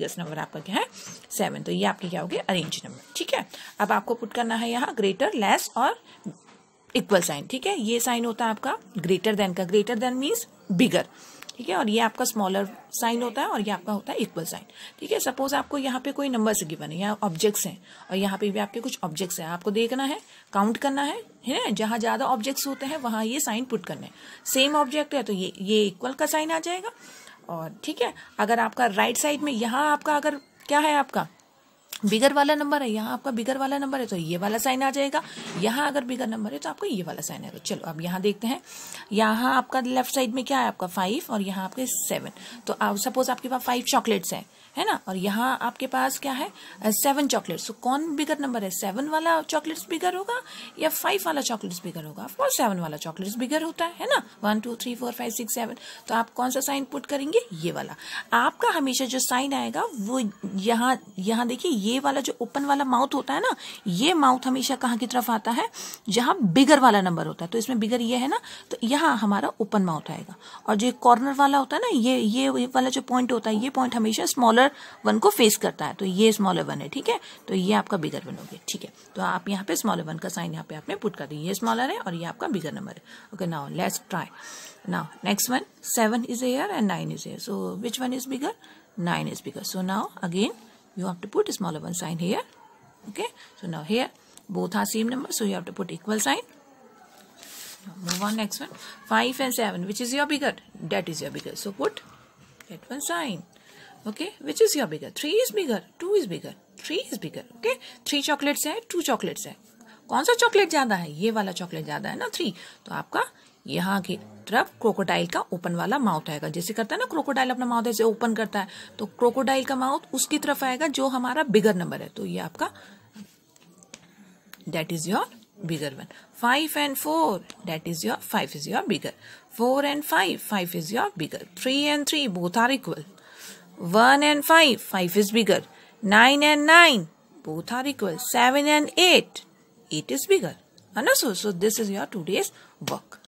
Biggest number आपका क्या है सेवन तो ये आपके क्या हो गए अरेंज नंबर ठीक है अब आपको पुट करना है यहाँ ग्रेटर लेस और इक्वल साइन ठीक है ये साइन होता है आपका ग्रेटर देन का ग्रेटर देन मीन्स बिगर ठीक है और ये आपका स्मॉलर साइन होता है और ये आपका होता है इक्वल साइन ठीक है सपोज आपको यहाँ पे कोई नंबर गिवन है यहाँ ऑब्जेक्ट्स हैं और यहाँ पे भी आपके कुछ ऑब्जेक्ट्स हैं आपको देखना है काउंट करना है है ना जहाँ ज़्यादा ऑब्जेक्ट्स होते हैं वहां ये साइन पुट करना है सेम ऑब्जेक्ट है तो ये ये इक्वल का साइन आ जाएगा और ठीक है अगर आपका राइट साइड में यहाँ आपका अगर क्या है आपका बिगर वाला नंबर है यहाँ आपका बिगर वाला नंबर है तो ये वाला साइन आ जाएगा यहाँ अगर बिगर नंबर है तो आपको ये वाला साइन आएगा तो चलो अब यहाँ देखते हैं यहाँ आपका लेफ्ट साइड में क्या है आपका फाइव और यहाँ आपके सेवन तो आप सपोज आपके पास फाइव चॉकलेट्स हैं है ना और यहाँ आपके पास क्या है सेवन चॉकलेट्स तो कौन बिगर नंबर है सेवन वाला चॉकलेट्स बिगर होगा या फाइव वाला चॉकलेट्स बिगर होगा और सेवन वाला चॉकलेट्स बिगर होता है है ना one two three four five six seven तो आप कौन सा साइन पुट करेंगे ये वाला आपका हमेशा जो साइन आएगा वो यहाँ यहाँ देखिए ये ये वाला जो ओपन वाला माउथ होता है ना ये माउथ हमेशा कहाँ की तरफ आता है जहां बिगर वाला नंबर होता है तो इसमें बिगर ये है ना तो यहाँ हमारा ओपन माउथ आएगा और जो कॉर्नर वाला होता है ना ये ये वाला जो पॉइंट होता है ये पॉइंट हमेशा स्मॉलर वन को फेस करता है तो ये स्मॉलर वन है ठीक है तो ये आपका बिगर वन हो गया ठीक है तो आप यहाँ पे स्मॉलर वन का साइन यहाँ पे आपने पुट कर दिया ये स्मॉलर है और ये आपका बिगर नंबर है okay now let's try now next one seven is here and nine is here so which one is bigger nine is bigger so now again you have to put a smaller one sign here okay so now here both are same number so you have to put equal sign now move on next one 5 and 7 which is your bigger that is your bigger so put that one sign okay which is your bigger 3 is bigger 2 is bigger 3 is bigger okay 3 chocolates are. 2 chocolates are. कौन सा chocolate ज़्यादा है ये वाला chocolate ज़्यादा है ना three तो आपका यहाँ की तरफ क्रोकोडाइल का ओपन वाला माउथ आएगा जैसे करता है ना क्रोकोडाइल अपना माउथ ऐसे ओपन करता है तो क्रोकोडाइल का माउथ उसकी तरफ आएगा जो हमारा बिगर नंबर है तो ये आपका that is your bigger one five and four that is your five is your bigger four and five five is your bigger three and three both are equal one and five five is bigger nine and nine both are equal seven and eight It is bigger. And so, so this is your today's work.